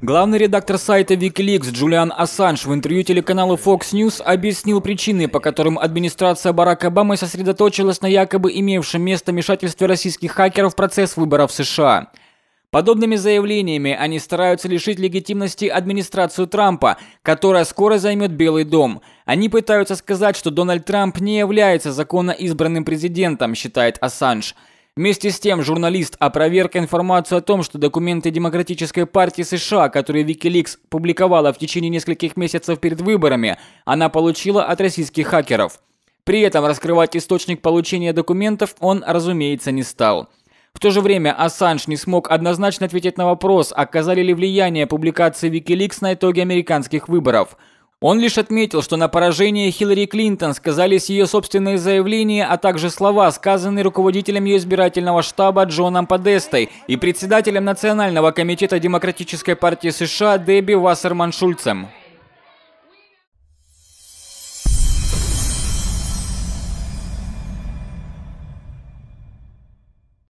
Главный редактор сайта Wikileaks Джулиан Ассанж в интервью телеканалу Fox News объяснил причины, по которым администрация Барака Обамы сосредоточилась на якобы имевшем место вмешательстве российских хакеров в процесс выборов в США. Подобными заявлениями они стараются лишить легитимности администрацию Трампа, которая скоро займет Белый дом. Они пытаются сказать, что Дональд Трамп не является законно избранным президентом, считает Ассанж. Вместе с тем, журналист опроверг информацию о том, что документы Демократической партии США, которые Wikileaks публиковала в течение нескольких месяцев перед выборами, она получила от российских хакеров. При этом раскрывать источник получения документов он, разумеется, не стал. В то же время Ассанж не смог однозначно ответить на вопрос, оказали ли влияние публикации Wikileaks на итоги американских выборов – он лишь отметил, что на поражение Хиллари Клинтон сказались ее собственные заявления, а также слова, сказанные руководителем ее избирательного штаба Джоном Подестой и председателем Национального комитета Демократической партии США Дебби Вассерман Шульцем.